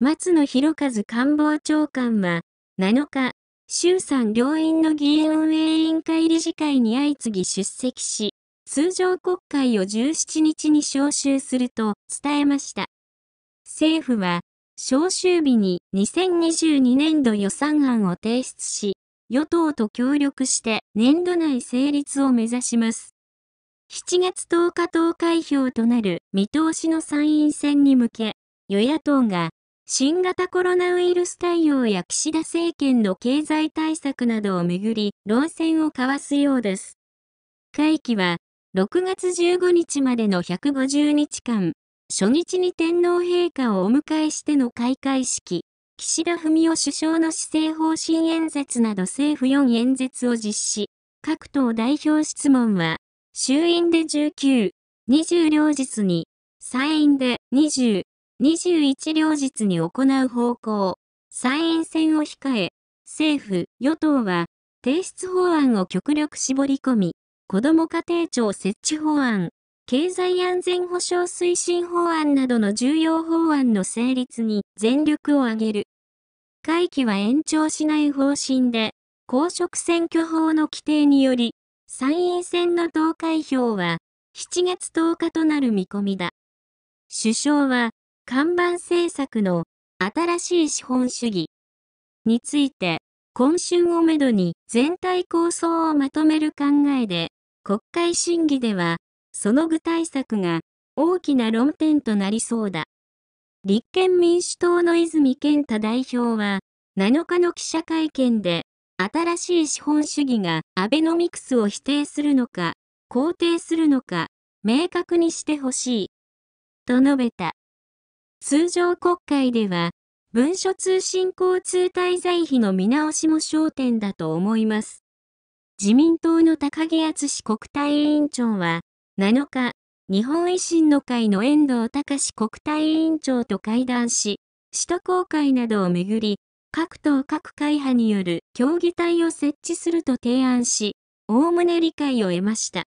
松野博一官房長官は、7日、衆参両院の議員運営委員会理事会に相次ぎ出席し、通常国会を17日に召集すると伝えました。政府は、召集日に2022年度予算案を提出し、与党と協力して年度内成立を目指します。7月10日投開票となる見通しの参院選に向け、与野党が新型コロナウイルス対応や岸田政権の経済対策などをめぐり論戦を交わすようです。会期は6月15日までの150日間、初日に天皇陛下をお迎えしての開会式、岸田文雄首相の施政方針演説など政府4演説を実施、各党代表質問は、衆院で19、20両日に、参院で20、21両日に行う方向、参院選を控え、政府、与党は、提出法案を極力絞り込み、子ども家庭庁設置法案、経済安全保障推進法案などの重要法案の成立に全力を挙げる。会期は延長しない方針で、公職選挙法の規定により、参院選の投開票は7月10日となる見込みだ。首相は、看板政策の新しい資本主義について、今春をめどに全体構想をまとめる考えで、国会審議では、その具体策が大きな論点となりそうだ。立憲民主党の泉健太代表は、7日の記者会見で、新しい資本主義がアベノミクスを否定するのか、肯定するのか、明確にしてほしい。と述べた。通常国会では、文書通信交通滞在費の見直しも焦点だと思います。自民党の高木敦国対委員長は、7日、日本維新の会の遠藤隆国対委員長と会談し、首都公開などをめぐり、各党各会派による協議体を設置すると提案し、おおむね理解を得ました。